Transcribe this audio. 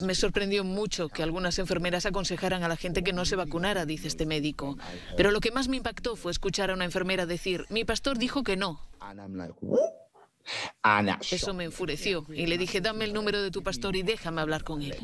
Me sorprendió mucho que algunas enfermeras aconsejaran a la gente que no se vacunara, dice este médico. Pero lo que más me impactó fue escuchar a una enfermera decir, mi pastor dijo que no. Eso me enfureció y le dije, dame el número de tu pastor y déjame hablar con él.